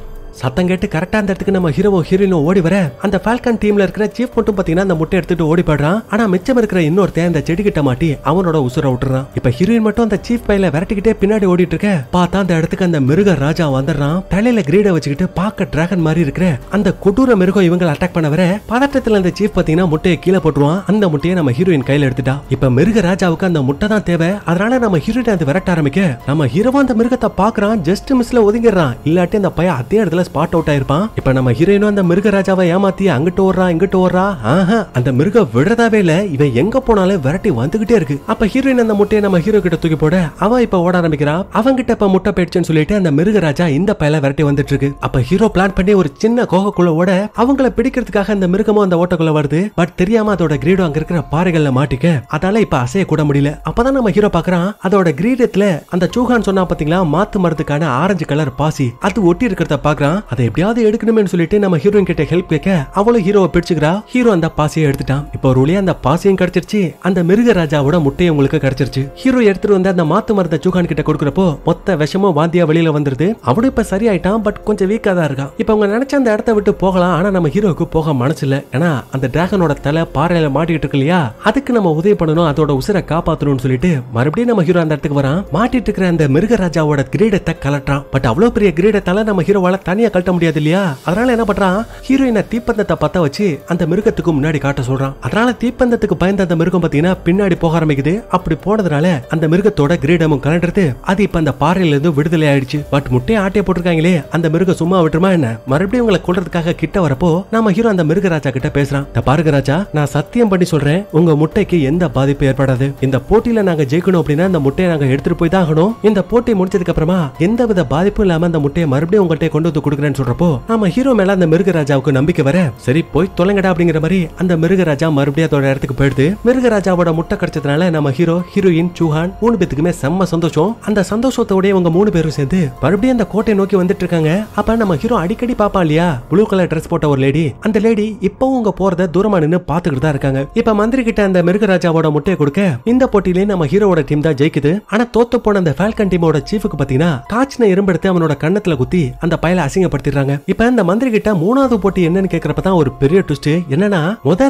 சத்தம் கேட்டு கரெக்டா அந்த இடத்துக்கு நம்ம ஹீரோ ஹீரோயினும் ஓடி வர அந்த ஃபால்கன் டீம்ல இருக்கிற சீஃப் மட்டும் பாத்தீங்கன்னா அந்த முட்டை எடுத்துட்டு ஓடி பாடுறான் ஆனா மிச்சம் இருக்கிற இன்னொருத்தன் அந்த செடி கிட்ட மாட்டி அவனோட உசுர விட்டுறான் இப்ப ஹீரோயின் மட்டும் அந்த சீஃப் பையில விரட்டிக்கிட்டே பின்னாடி ஓடிட்டு இருக்க பார்த்தா அந்த இடத்துக்கு அந்த மிருக ராஜா வந்துடுறான் தலையில கிரீட வச்சுக்கிட்டு பார்க்க டிராகன் மாதிரி இருக்கிற அந்த கொடூர மிருகம் இவங்களை அட்டாக் பண்ண வர பதட்டத்துல அந்த சீஃப் பாத்தீங்கன்னா முட்டையை கீழே போட்டுருவான் அந்த முட்டையை நம்ம ஹீரோயின் கையில எடுத்துட்டா இப்ப மிருக ராஜாவுக்கு அந்த முட்டை தான் தேவை அதனால நம்ம ஹீரோயின் அந்த விரட்ட ஆரம்பிக்க நம்ம ஹீரோவா அந்த மிருகத்தை பாக்குறான் ஜஸ்ட் மிஸ்ல ஒதுங்கிடுறான் இல்லாட்டி அந்த பையன் அதே இடத்துல ஸ்பாட் அவுட் ஆயிருப்பான் இப்ப நம்ம ஹீரோயினும் அந்த மிருகராஜாவை ஏமாத்தி அங்கிட்டு ஓடுறா இங்கிட்டு ஓடுறா ஆஹா அந்த மிருகம் விடுறதாவே இல்ல இவன் எங்க போனாலும் விரட்டி வந்துகிட்டே இருக்கு அப்ப ஹீரோயின் அந்த முட்டையை நம்ம ஹீரோ கிட்ட தூக்கி போட அவ இப்ப ஓட ஆரம்பிக்கிறா அவங்கிட்ட இப்ப முட்டை போயிடுச்சுன்னு சொல்லிட்டு அந்த மிருகராஜா இந்த பயல விரட்டி வந்துட்டு இருக்கு அப்ப ஹீரோ பிளான் பண்ணி ஒரு சின்ன கோகக்குள்ள ஓட அவங்கள பிடிக்கிறதுக்காக அந்த மிருகமும் அந்த ஓட்டக்குள்ள வருது பட் தெரியாம அதோட கிரீடோ அங்க இருக்கிற பாறைகள்ல மாட்டிக்க அதால இப்ப அசைய கூட முடியல அப்பதான் நம்ம ஹீரோ பாக்குறான் அதோட கிரீடத்துல அந்த சூஹான் சொன்னா பாத்தீங்களா மாத்து மரத்துக்கான ஆரஞ்சு கலர் பாசி அது ஒட்டி இருக்கிறத பாக்குறான் அதை எப்படியாவது எடுக்கணும்னு சொல்லிட்டு நம்ம ஹீரோயின் கிட்ட ஹெல்ப் கேட்க அவளும் ஹீரோவை பிடிச்சுக்கிறா ஹீரோ அந்த பாசையை எடுத்துட்டான் இப்போ ஒரு அந்த பாசையும் கிடைச்சிருச்சு அந்த மிருக ராஜாவோட முட்டையும் உங்களுக்கு கிடைச்சிருச்சு ஹீரோ எடுத்துட்டு வந்த அந்த மாத்து மருந்த சூகான் கிட்ட கொடுக்குறப்போ மொத்த விஷமும் வாந்தியா வெளியில வந்துருது அவனும் இப்ப சரியாயிட்டான் பட் கொஞ்சம் வீக்கா தான் இருக்கான் இப்போ அவங்க நினைச்ச அந்த இடத்த விட்டு போகலாம் ஆனா நம்ம ஹீரோவுக்கு போக மனசு இல்ல ஏன்னா அந்த டிராகனோட தலை பாறையில மாட்டிக்கிட்டு இருக்கு அதுக்கு நம்ம உதவி பண்ணணும் அதோட உசிரை காப்பாத்தணும்னு சொல்லிட்டு மறுபடியும் நம்ம ஹீரோ அந்த இடத்துக்கு வரான் மாட்டிட்டு இருக்கிற அந்த மிருகராஜாவோட கிரீடத்தை கலட்டுறான் பட் அவ்வளவு பெரிய கிரீடத்தால நம்ம ஹீரோவால தனி தனியா கட்ட முடியாது இல்லையா அதனால என்ன பண்றான் ஹீரோயினை தீப்பந்தத்தை பத்த வச்சு அந்த மிருகத்துக்கு முன்னாடி காட்ட சொல்றான் அதனால தீப்பந்தத்துக்கு பயந்த அந்த மிருகம் பாத்தீங்கன்னா பின்னாடி போக ஆரம்பிக்குது அப்படி போனதுனால அந்த மிருகத்தோட கிரீடமும் கலண்டுறது அது இப்ப அந்த பாறையில இருந்து விடுதலை ஆயிடுச்சு பட் முட்டையை ஆட்டிய போட்டிருக்காங்களே அந்த மிருகம் சும்மா விட்டுருமா என்ன மறுபடியும் உங்களை கொள்றதுக்காக கிட்ட வரப்போ நம்ம ஹீரோ அந்த மிருக ராஜா கிட்ட பேசுறான் இந்த பாருங்க ராஜா நான் சத்தியம் பண்ணி சொல்றேன் உங்க முட்டைக்கு எந்த பாதிப்பு ஏற்படாது இந்த போட்டியில நாங்க ஜெயிக்கணும் அப்படின்னா இந்த முட்டையை நாங்க எடுத்துட்டு போய் தான் ஆகணும் இந்த போட்டி முடிச்சதுக்கு அப்புறமா எந்த வித பாதிப்பும் இல்லாம அந்த முட்டையை மறுபடியும் உங்கள்கிட்ட கொண்டு வந்து கொடுக்குறேன்னு சொல்றப்போ ஹீரோ மேல அந்த மிருகராஜாவுக்கு நம்பிக்கை வர சரி போய் தொலைங்கடா அப்படிங்கிற மாதிரி அந்த மிருகராஜா மறுபடியும் அதோட இடத்துக்கு போயிடுது மிருகராஜாவோட முட்டை கிடைச்சதுனால நம்ம ஹீரோ ஹீரோயின் சூஹான் மூணு பேத்துக்குமே செம்ம சந்தோஷம் அந்த சந்தோஷத்தோடய மூணு பேரும் சேர்ந்து மறுபடியும் அந்த நோக்கி வந்துட்டு இருக்காங்க அப்ப நம்ம ஹீரோ அடிக்கடி பாப்பா இல்லையா ப்ளூ கலர் ட்ரெஸ் போட்ட ஒரு லேடி அந்த லேடி இப்பவும் உங்க போறத தூரமா நின்று பாத்துக்கிட்டு தான் இருக்காங்க இப்ப மந்திரி கிட்ட அந்த மிருகராஜாவோட முட்டையை கொடுக்க இந்த போட்டியிலேயே நம்ம ஹீரோவோட டீம் தான் ஜெயிக்குது ஆனா தோத்து போன அந்த ஃபால்கன் டீமோட சீஃபுக்கு பாத்தீங்கன்னா காய்ச்சின இரும்பெடுத்து அவனோட கண்ணத்துல குத்தி அந்த பயல அசிங்க அசிங்கப்படுத்திடுறாங்க இப்ப இந்த மந்திரி கிட்ட மூணாவது போட்டி என்னன்னு தான் ஒரு பெரிய ட்விஸ்ட் என்னன்னா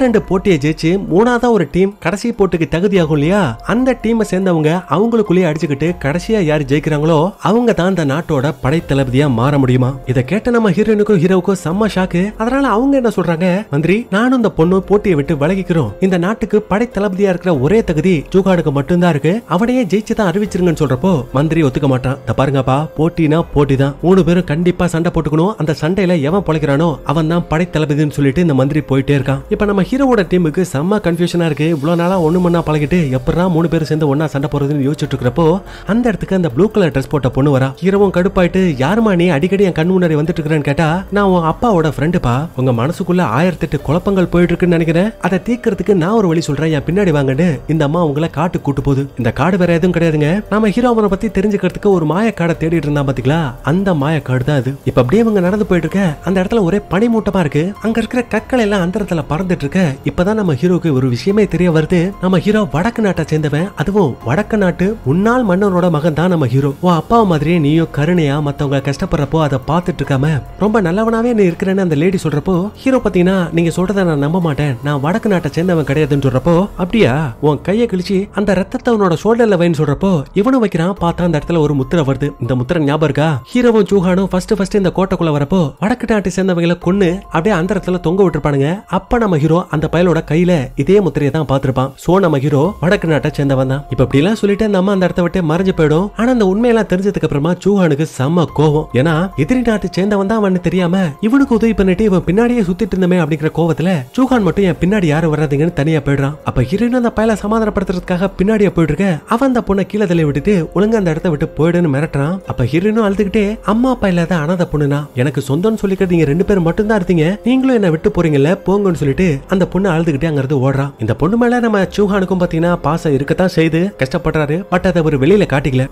ரெண்டு போட்டியை ஜெயிச்சு மூணாவதா ஒரு டீம் கடைசி போட்டிக்கு இல்லையா அந்த சேர்ந்தவங்க அவங்களுக்குள்ளேயே அடிச்சுக்கிட்டு கடைசியா யார் ஜெயிக்கிறாங்களோ அவங்க தான் நாட்டோட படை தளபதியா மாற முடியுமா இதை கேட்ட நம்ம ஹீரோனுக்கும் ஹீரோவுக்கும் செம்ம ஷாக்கு அதனால அவங்க என்ன சொல்றாங்க மந்திரி நானும் இந்த பொண்ணு போட்டியை விட்டு விலகிக்கிறோம் இந்த நாட்டுக்கு படை தளபதியா இருக்கிற ஒரே தகுதி ஜூகாடுக்கு மட்டும்தான் இருக்கு அவனையே ஜெயிச்சுதான் அறிவிச்சிருங்கன்னு சொல்றப்போ மந்திரி ஒத்துக்க மாட்டான் பாருங்கப்பா போட்டினா போட்டி தான் மூணு பேரும் கண்டிப்பா சண்டை போட்டு போட்டுக்கணும் அந்த சண்டையில எவன் பிழைக்கிறானோ அவன் தான் படை தளபதினு சொல்லிட்டு இந்த மந்திரி போயிட்டே இருக்கான் இப்ப நம்ம ஹீரோவோட டீமுக்கு செம்ம கன்ஃபியூஷனா இருக்கு இவ்வளவு நாளா ஒண்ணு மண்ணா பழகிட்டு எப்படா மூணு பேரும் சேர்ந்து ஒன்னா சண்டை போறதுன்னு யோசிச்சுட்டு இருக்கிறப்போ அந்த இடத்துக்கு அந்த ப்ளூ கலர் ட்ரெஸ் போட்ட பொண்ணு வரா ஹீரோவும் கடுப்பாயிட்டு யாருமா நீ அடிக்கடி என் கண் முன்னாடி வந்துட்டு இருக்கிறேன்னு கேட்டா நான் உன் அப்பாவோட ஃப்ரெண்டுப்பா உங்க மனசுக்குள்ள ஆயிரத்தெட்டு குழப்பங்கள் போயிட்டு இருக்குன்னு நினைக்கிறேன் அதை தீக்கிறதுக்கு நான் ஒரு வழி சொல்றேன் என் பின்னாடி வாங்கன்னு இந்த அம்மா உங்களை காட்டு கூட்டு போகுது இந்த காடு வேற எதுவும் கிடையாதுங்க நம்ம ஹீரோ ஹீரோவனை பத்தி தெரிஞ்சுக்கிறதுக்கு ஒரு மாயக்காடை தேடிட்டு இருந்தா பாத்தீங்களா அந்த மாயக்காடு தான் அது இப்ப அப்படியே இவங்க நடந்து போயிட்டு இருக்க அந்த இடத்துல ஒரே பனிமூட்டமா இருக்கு அங்க இருக்கிற கற்கள் எல்லாம் அந்தரத்துல பறந்துட்டு இருக்க இப்பதான் நம்ம ஹீரோக்கு ஒரு விஷயமே தெரிய வருது நம்ம ஹீரோ வடக்கு நாட்டை சேர்ந்தவன் அதுவும் வடக்கு நாட்டு முன்னாள் மன்னனோட மகன் தான் நம்ம ஹீரோ ஓ அப்பாவை மாதிரியே நீயும் கருணையா மத்தவங்க கஷ்டப்படுறப்போ அதை பார்த்துட்டு இருக்காம ரொம்ப நல்லவனாவே நீ இருக்கிறேன்னு அந்த லேடி சொல்றப்போ ஹீரோ பாத்தீங்கன்னா நீங்க சொல்றத நான் நம்ப மாட்டேன் நான் வடக்கு நாட்டை சேர்ந்தவன் கிடையாதுன்னு சொல்றப்போ அப்படியா உன் கையை கிழிச்சு அந்த ரத்தத்தை உன்னோட ஷோல்டர்ல வைன்னு சொல்றப்போ இவனும் வைக்கிறான் பார்த்தா அந்த இடத்துல ஒரு முத்திரை வருது இந்த முத்திரை ஞாபகம் இருக்கா ஹீரோவும் சூஹானும் ஃபர்ஸ்ட் ஃபர்ஸ்ட் இந்த கோட்டைக்குள்ள வரப்போ வடக்கு நாட்டை சேர்ந்தவங்களை கொண்டு அப்படியே அந்த இடத்துல தொங்க விட்டுருப்பானுங்க அப்ப நம்ம ஹீரோ அந்த பயலோட கையில இதே முத்திரையை தான் பார்த்திருப்பான் சோ நம்ம ஹீரோ வடக்கு நாட்டை சேர்ந்தவன் தான் இப்ப இப்படி எல்லாம் சொல்லிட்டு நம்ம அந்த இடத்த விட்டு மறைஞ்சு போயிடும் ஆனா அந்த உண்மையெல்லாம் தெரிஞ்சதுக்கு அப்புறமா சூஹானுக்கு செம்ம கோவம் ஏன்னா எதிரி நாட்டை சேர்ந்தவன் தான் அவனு தெரியாம இவனுக்கு உதவி பண்ணிட்டு இவன் பின்னாடியே சுத்திட்டு இருந்தமே அப்படிங்கிற கோவத்துல சூஹான் மட்டும் என் பின்னாடி யாரும் வராதீங்கன்னு தனியா போயிடுறான் அப்ப ஹீரோயின் அந்த பயல சமாதானப்படுத்துறதுக்காக பின்னாடியே போயிட்டு இருக்க அவன் அந்த பொண்ணை கீழே தள்ளி விட்டுட்டு ஒழுங்கா அந்த இடத்த விட்டு போயிடுன்னு மிரட்டுறான் அப்ப ஹீரோயினும் அழுதுகிட்டே அம்மா அப்பா இல்லாத அனாத பொண்ணு பொண்ணுனா எனக்கு சொந்தம்னு சொல்லிக்கிறது நீங்க ரெண்டு பேரும் மட்டும் தான் இருந்தீங்க நீங்களும் என்ன விட்டு போறீங்கல்ல போங்கன்னு சொல்லிட்டு அந்த பொண்ணு அழுதுகிட்டே அங்கிருந்து ஓடுறா இந்த பொண்ணு மேல நம்ம சூஹானுக்கும் பாத்தீங்கன்னா பாசம் இருக்கத்தான் செய்து கஷ்டப்படுறாரு பட் அதை ஒரு வெளியில காட்டிக்கல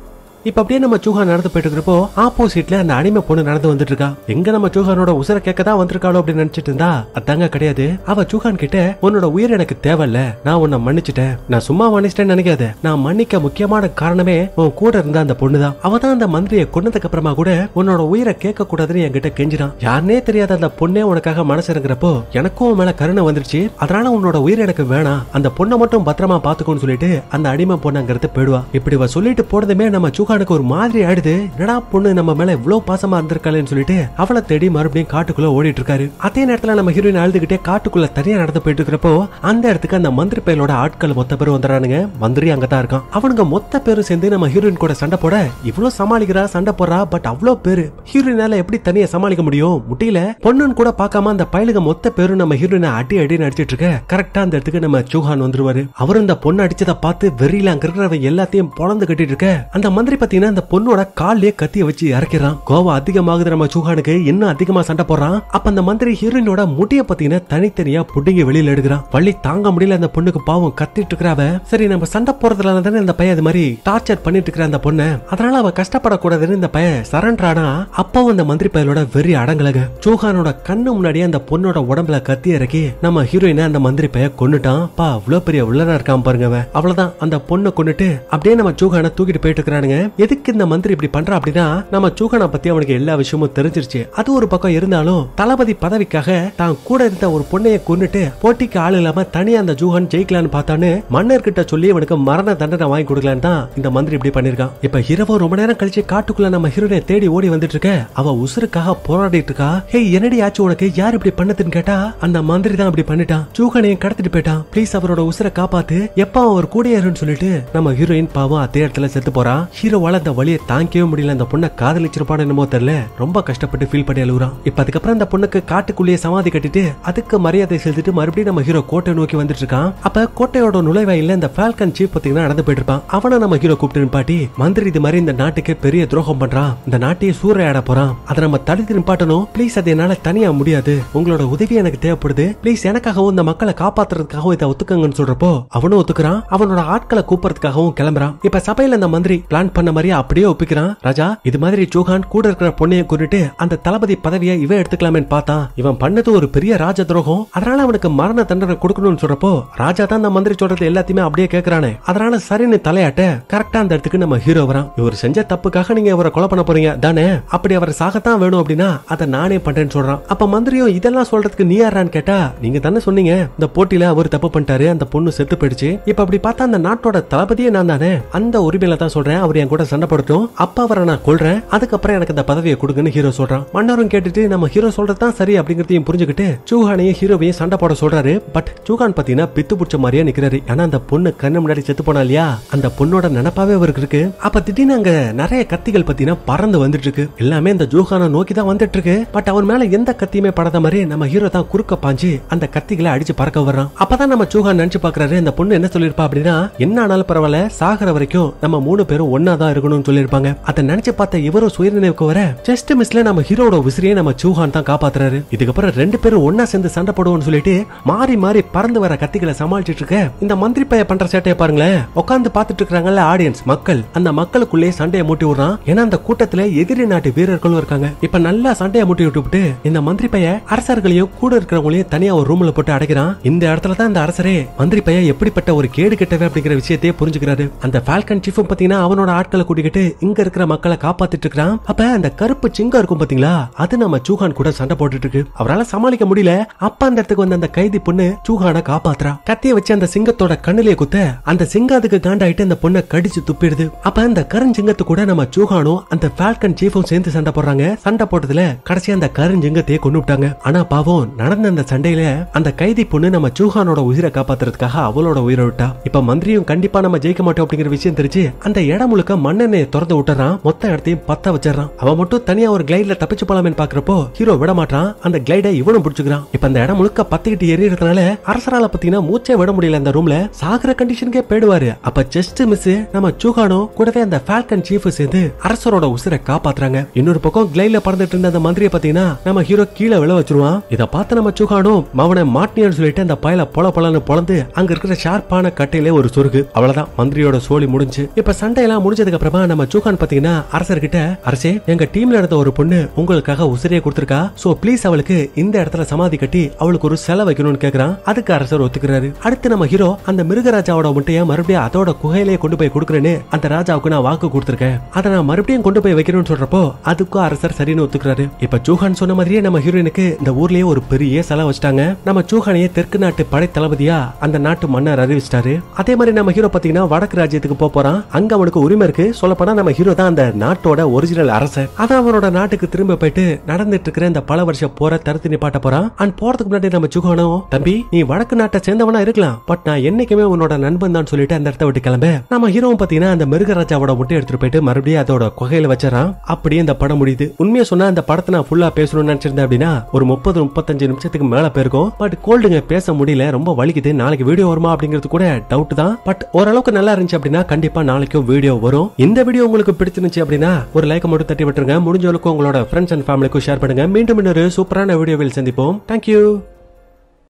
இப்ப அப்படியே நம்ம சூஹான் நடந்து போயிட்டு இருக்கிறப்போ ஆப்போசிட்ல அந்த அடிமை பொண்ணு நடந்து வந்துட்டு இருக்கா எங்க நம்ம சூஹானோட உசர கேட்க தான் வந்திருக்காளோ அப்படின்னு நினைச்சிட்டு இருந்தா அதாங்க கிடையாது அவ சூஹான் கிட்ட உன்னோட உயிர் எனக்கு தேவையில்ல நான் உன்னை மன்னிச்சிட்டேன் நான் சும்மா மன்னிச்சிட்டேன்னு நினைக்காத நான் மன்னிக்க முக்கியமான காரணமே உன் கூட இருந்த அந்த பொண்ணு தான் அவ தான் அந்த மந்திரியை கொன்னதுக்கு அப்புறமா கூட உன்னோட உயிரை கேட்க கூடாதுன்னு என்கிட்ட கெஞ்சினான் யாருனே தெரியாத அந்த பொண்ணே உனக்காக மனசு இருக்கிறப்போ எனக்கும் மேல கருணை வந்துருச்சு அதனால உன்னோட உயிர் எனக்கு வேணாம் அந்த பொண்ணை மட்டும் பத்திரமா பாத்துக்கோன்னு சொல்லிட்டு அந்த அடிமை பொண்ணுங்கிறது போயிடுவா இப்படி சொல்லிட்டு போனதுமே நம்ம சூஹான் ரோஹானுக்கு ஒரு மாதிரி ஆயிடுது என்னடா பொண்ணு நம்ம மேல இவ்வளவு பாசமா இருந்திருக்காளேன்னு சொல்லிட்டு அவளை தேடி மறுபடியும் காட்டுக்குள்ள ஓடிட்டு இருக்காரு அதே நேரத்துல நம்ம ஹீரோயின் அழுதுகிட்டே காட்டுக்குள்ள தனியா நடந்து போயிட்டு இருக்கிறப்போ அந்த இடத்துக்கு அந்த மந்திரி பயலோட ஆட்கள் மொத்த பேரும் வந்துறானுங்க மந்திரி அங்கதான் இருக்கான் அவனுங்க மொத்த பேரும் சேர்ந்து நம்ம ஹீரோயின் கூட சண்டை போட இவ்வளவு சமாளிக்கிறா சண்டை போறா பட் அவ்வளவு பேரு ஹீரோயினால எப்படி தனியா சமாளிக்க முடியும் முட்டியில பொண்ணுன்னு கூட பாக்காம அந்த பயலுங்க மொத்த பேரும் நம்ம ஹீரோயினை அடி அடி நடிச்சிட்டு இருக்க கரெக்டா அந்த இடத்துக்கு நம்ம சூஹான் வந்துருவாரு அவர் அந்த பொண்ணு அடிச்சதை பார்த்து வெறியில அங்க இருக்கிறவன் எல்லாத்தையும் பொழந்து கட்டிட்டு இருக்க அந்த மந்திரி பார்த்தீங்கன்னா அந்த பொண்ணோட கால்லயே கத்திய வச்சு இறக்கிறான் கோவம் அதிகமாகுது நம்ம சுஹானுக்கு இன்னும் அதிகமா சண்டை போடுறான் அப்ப அந்த மந்திரி ஹீரோயினோட முடிய பார்த்தீங்கன்னா தனித்தனியா புடுங்கி வெளியில எடுக்கிறான் வள்ளி தாங்க முடியல அந்த பொண்ணுக்கு பாவம் கத்திட்டு இருக்கிறாவ சரி நம்ம சண்டை போறதுனால தானே இந்த பையன் அது மாதிரி டார்ச்சர் பண்ணிட்டு இருக்கிற அந்த பொண்ணு அதனால அவ கஷ்டப்படக்கூடாதுன்னு இந்த பையன் சரண்டர் ஆனா அப்பாவும் அந்த மந்திரி பையனோட வெறி அடங்கலக சோஹானோட கண்ணு முன்னாடியே அந்த பொண்ணோட உடம்புல கத்தி இறக்கி நம்ம ஹீரோயினை அந்த மந்திரி பையன் கொண்டுட்டான் பா அவ்வளவு பெரிய உள்ளனா இருக்கான் பாருங்க அவளதான் அந்த பொண்ணை கொண்டுட்டு அப்படியே நம்ம சோஹானை தூக்கிட்டு போயிட்டு இருக்கிறானுங்க எதுக்கு இந்த மந்திரி இப்படி பண்றா அப்படின்னா நம்ம சூகனா பத்தி அவனுக்கு எல்லா விஷயமும் தெரிஞ்சிருச்சு அது ஒரு பக்கம் இருந்தாலும் தளபதி பதவிக்காக தான் கூட இருந்த ஒரு பொண்ணைய கொண்டுட்டு போட்டிக்கு ஆள் இல்லாம தனியா அந்த ஜூஹன் ஜெயிக்கலான்னு பார்த்தான்னு மன்னர்கிட்ட சொல்லி இவனுக்கு மரண தண்டனை வாங்கி கொடுக்கலான்னு தான் இந்த மந்திரி இப்படி பண்ணிருக்கான் இப்ப இரவு ரொம்ப நேரம் கழிச்சு காட்டுக்குள்ள நம்ம ஹீரோனை தேடி ஓடி வந்துட்டு இருக்க அவ உசுருக்காக போராடிட்டு இருக்கா ஹே என்னடி ஆச்சு உனக்கு யார் இப்படி பண்ணதுன்னு கேட்டா அந்த மந்திரி தான் இப்படி பண்ணிட்டான் சூகனையும் கடத்திட்டு போயிட்டான் ப்ளீஸ் அவரோட உசுரை காப்பாத்து எப்ப அவர் கூட சொல்லிட்டு நம்ம ஹீரோயின் பாவம் அதே இடத்துல செத்து போறான் ஹீரோ அவளால் அந்த வழியை தாங்கவே முடியல அந்த பொண்ணை காதலிச்சிருப்பாடு என்னமோ தெரியல ரொம்ப கஷ்டப்பட்டு ஃபீல் பண்ணி அழுகுறான் இப்ப அதுக்கப்புறம் அந்த பொண்ணுக்கு காட்டுக்குள்ளேயே சமாதி கட்டிட்டு அதுக்கு மரியாதை செலுத்திட்டு மறுபடியும் நம்ம ஹீரோ கோட்டை நோக்கி வந்துட்டு இருக்கான் அப்ப கோட்டையோட நுழைவாயில இந்த பால்கன் சீப் பார்த்தீங்கன்னா நடந்து போயிட்டு இருப்பான் அவனை நம்ம ஹீரோ கூப்பிட்டு பாட்டி மந்திரி இது மாதிரி இந்த நாட்டுக்கு பெரிய துரோகம் பண்றான் இந்த நாட்டையே சூறையாட போறான் அதை நம்ம தடுத்து நிப்பாட்டணும் ப்ளீஸ் அது என்னால தனியா முடியாது உங்களோட உதவி எனக்கு தேவைப்படுது பிளீஸ் எனக்காகவும் இந்த மக்களை காப்பாத்துறதுக்காகவும் இதை ஒத்துக்கங்கன்னு சொல்றப்போ அவனும் ஒத்துக்கிறான் அவனோட ஆட்களை கூப்பிடுறதுக்காகவும் கிளம்புறான் இப்ப சபையில இந்த மந்திரி பிளான் பண்ண மாதிரியே அப்படியே ஒப்பிக்கிறான் ராஜா இது மாதிரி சோஹான் கூட இருக்கிற பொண்ணையை கூட்டிட்டு அந்த தளபதி பதவியை இவன் எடுத்துக்கலாமே பார்த்தான் இவன் பண்ணது ஒரு பெரிய ராஜ துரோகம் அதனால அவனுக்கு மரண தண்டனை கொடுக்கணும்னு சொல்றப்போ ராஜா தான் அந்த மந்திரி சொல்றது எல்லாத்தையுமே அப்படியே கேக்குறானே அதனால சரின்னு தலையாட்ட கரெக்டா அந்த இடத்துக்கு நம்ம ஹீரோ வரான் இவர் செஞ்ச தப்புக்காக நீங்க இவரை கொலை பண்ண போறீங்க தானே அப்படி அவர் சாகத்தான் வேணும் அப்படின்னா அதை நானே பண்றேன்னு சொல்றான் அப்ப மந்திரியும் இதெல்லாம் சொல்றதுக்கு நீ யாரான்னு கேட்டா நீங்க தானே சொன்னீங்க இந்த போட்டியில அவர் தப்பு பண்ணிட்டாரு அந்த பொண்ணு செத்து போயிடுச்சு இப்ப அப்படி பார்த்தா அந்த நாட்டோட தளபதியே நான் தானே அந்த உரிமையில தான் சொல்றேன் அவர் என் கூட சண்டை படுத்தும் அப்பா அவரை நான் கொள்றேன் அதுக்கப்புறம் எனக்கு இந்த பதவியை கொடுங்கன்னு ஹீரோ சொல்றான் மன்னரும் கேட்டுட்டு நம்ம ஹீரோ சொல்றதுதான் சரி அப்படிங்கறதையும் புரிஞ்சுக்கிட்டு சூஹானையும் ஹீரோவையும் சண்டை போட சொல்றாரு பட் சூஹான் பாத்தீங்கன்னா பித்து பிடிச்ச மாதிரியே நிக்கிறாரு ஏன்னா அந்த பொண்ணு கண்ணு முன்னாடி செத்து போனா இல்லையா அந்த பொண்ணோட நினப்பாவே அவருக்கு இருக்கு அப்ப திடீர்னு அங்க நிறைய கத்திகள் பாத்தீங்கன்னா பறந்து வந்துட்டு இருக்கு எல்லாமே இந்த ஜூஹானை நோக்கி தான் வந்துட்டு இருக்கு பட் அவன் மேல எந்த கத்தியுமே படாத மாதிரி நம்ம ஹீரோ தான் குறுக்க பாஞ்சு அந்த கத்திகளை அடிச்சு பறக்க வர்றான் அப்பதான் நம்ம சூஹான் நினைச்சு பாக்குறாரு இந்த பொண்ணு என்ன சொல்லிருப்பா அப்படின்னா என்ன ஆனாலும் பரவாயில்ல சாகர வரைக்கும் நம்ம மூணு பேரும் ஒன்னா தான் இருக்கணும்னு சொல்லியிருப்பாங்க அதை நினைச்சு பார்த்த இவரும் சுய வர ஜஸ்ட் மிஸ்ல நம்ம ஹீரோட உசிரியை நம்ம சூஹான் தான் காப்பாத்துறாரு இதுக்கப்புறம் ரெண்டு பேரும் ஒன்னா சேர்ந்து சண்டை போடுவோம்னு சொல்லிட்டு மாறி மாறி பறந்து வர கத்திகளை சமாளிச்சிட்டு இருக்க இந்த மந்திரி பைய பண்ற சேட்டையை பாருங்களேன் உட்காந்து பார்த்துட்டு இருக்காங்கல்ல ஆடியன்ஸ் மக்கள் அந்த மக்களுக்குள்ளே சண்டையை மூட்டி விடுறான் ஏன்னா அந்த கூட்டத்துல எதிரி நாட்டு வீரர்களும் இருக்காங்க இப்ப நல்லா சண்டையை மூட்டி விட்டு இந்த மந்திரி பைய அரசர்களையும் கூட இருக்கிறவங்களையும் தனியா ஒரு ரூம்ல போட்டு அடைக்கிறான் இந்த இடத்துல தான் இந்த அரசரே மந்திரி பைய எப்படிப்பட்ட ஒரு கேடு கெட்டவே அப்படிங்கிற விஷயத்தையே புரிஞ்சுக்கிறாரு அந்த பால்கன் சீஃபும் பாத்தீங்கன்னா அவனோட ஆட்கள் ஆட்களை கூட்டிக்கிட்டு இங்க இருக்கிற மக்களை காப்பாத்திட்டு இருக்கான் அப்ப அந்த கருப்பு சிங்கம் இருக்கும் பாத்தீங்களா அது நம்ம சூஹான் கூட சண்டை போட்டுட்டு இருக்கு அவரால் சமாளிக்க முடியல அப்ப அந்த இடத்துக்கு வந்த அந்த கைதி பொண்ணு சூஹான காப்பாத்துறா கத்திய வச்சு அந்த சிங்கத்தோட கண்ணிலே குத்த அந்த சிங்கம் அதுக்கு காண்டாயிட்டு அந்த பொண்ணை கடிச்சு துப்பிடுது அப்ப அந்த சிங்கத்து கூட நம்ம சூஹானும் அந்த ஃபால்கன் சீஃபும் சேர்ந்து சண்டை போடுறாங்க சண்டை போட்டதுல கடைசி அந்த சிங்கத்தையே கொண்டு விட்டாங்க ஆனா பாவம் நடந்த அந்த சண்டையில அந்த கைதி பொண்ணு நம்ம சூஹானோட உயிரை காப்பாத்துறதுக்காக அவளோட உயிரை விட்டா இப்ப மந்திரியும் கண்டிப்பா நம்ம ஜெயிக்க மாட்டோம் அப்படிங்கிற விஷயம் தெரிஞ்சு அந்த இடம் முழுக்க மண்ணெண்ணெயை திறந்து விட்டுறான் மொத்த இடத்தையும் பத்த வச்சிடறான் அவன் மட்டும் தனியா ஒரு கிளைட்ல தப்பிச்சு போலாமே பாக்குறப்போ ஹீரோ விட மாட்டான் அந்த கிளைடை இவனும் பிடிச்சுக்கிறான் இப்ப அந்த இடம் முழுக்க பத்திக்கிட்டு எரியறதுனால அரசரால பாத்தீங்கன்னா மூச்சே விட முடியல அந்த ரூம்ல சாகுற கண்டிஷனுக்கே போயிடுவாரு அப்ப செஸ்ட் மிஸ் நம்ம சூகானோ கூடவே அந்த ஃபால்கன் சீஃப் சேர்ந்து அரசரோட உசுரை காப்பாத்துறாங்க இன்னொரு பக்கம் கிளைல பறந்துட்டு இருந்த அந்த மந்திரியை பாத்தீங்கன்னா நம்ம ஹீரோ கீழே விழ வச்சிருவான் இதை பார்த்து நம்ம சூகானோ மவனை மாட்டினியன்னு சொல்லிட்டு அந்த பயல பொல பொலன்னு பொழந்து அங்க இருக்கிற ஷார்ப்பான கட்டையிலே ஒரு சொருகு அவ்வளவுதான் மந்திரியோட சோழி முடிஞ்சு இப்ப எல்லாம் முடிஞ்சதுக்கு வந்ததுக்கு அப்புறமா நம்ம சூகான் பாத்தீங்கன்னா அரசர்கிட்ட அரசே எங்க டீம்ல நடந்த ஒரு பொண்ணு உங்களுக்காக உசிரியை கொடுத்திருக்கா சோ பிளீஸ் அவளுக்கு இந்த இடத்துல சமாதி கட்டி அவளுக்கு ஒரு செலை வைக்கணும்னு கேக்குறான் அதுக்கு அரசர் ஒத்துக்கிறாரு அடுத்து நம்ம ஹீரோ அந்த மிருகராஜாவோட முட்டைய மறுபடியும் அதோட குகையிலேயே கொண்டு போய் கொடுக்குறேன்னு அந்த ராஜாவுக்கு நான் வாக்கு கொடுத்திருக்கேன் அதை நான் மறுபடியும் கொண்டு போய் வைக்கணும்னு சொல்றப்போ அதுக்கும் அரசர் சரின்னு ஒத்துக்கிறாரு இப்ப சூஹான் சொன்ன மாதிரியே நம்ம ஹீரோயினுக்கு இந்த ஊர்லயே ஒரு பெரிய செலை வச்சிட்டாங்க நம்ம சூஹானையே தெற்கு நாட்டு படை தளபதியா அந்த நாட்டு மன்னர் அறிவிச்சிட்டாரு அதே மாதிரி நம்ம ஹீரோ பாத்தீங்கன்னா வடக்கு ராஜ்யத்துக்கு போறான் அங்க அவனுக்கு உரிமை இருக்கு இருக்கு சொல்ல போனா நம்ம ஹீரோ தான் அந்த நாட்டோட ஒரிஜினல் அரசர் அதான் அவனோட நாட்டுக்கு திரும்ப போயிட்டு நடந்துட்டு இருக்கிற இந்த பல வருஷம் போற நீ நிப்பாட்ட போறான் அண்ட் போறதுக்கு முன்னாடி நம்ம சுகானும் தம்பி நீ வடக்கு நாட்டை சேர்ந்தவனா இருக்கலாம் பட் நான் என்னைக்குமே உன்னோட நண்பன் தான் சொல்லிட்டு அந்த இடத்த விட்டு கிளம்ப நம்ம ஹீரோவும் பாத்தீங்கன்னா அந்த மிருகராஜாவோட முட்டை எடுத்துட்டு போயிட்டு மறுபடியும் அதோட குகையில வச்சறான் அப்படியே இந்த படம் முடியுது உண்மையா சொன்னா அந்த படத்தை நான் ஃபுல்லா பேசணும்னு நினைச்சிருந்தேன் அப்படின்னா ஒரு முப்பது முப்பத்தஞ்சு நிமிஷத்துக்கு மேல போயிருக்கும் பட் கோல்டுங்க பேச முடியல ரொம்ப வலிக்குது நாளைக்கு வீடியோ வருமா அப்படிங்கிறது கூட டவுட் தான் பட் ஓரளவுக்கு நல்லா இருந்துச்சு அப்படின்னா கண்டிப்பா நாளைக்கும் வீடியோ வரும் இந்த வீடியோ உங்களுக்கு பிடிச்சிருந்துச்சு அப்படின்னா ஒரு லைக் மட்டும் தட்டி விட்டுருங்க அளவுக்கு உங்களோட ஃப்ரெண்ட்ஸ் அண்ட் ஃபேமிலிக்கும் ஷேர் பண்ணுங்க மீண்டும் இன்னொரு சூப்பரான வீடியோவில் சந்திப்போம் தேங்க்யூ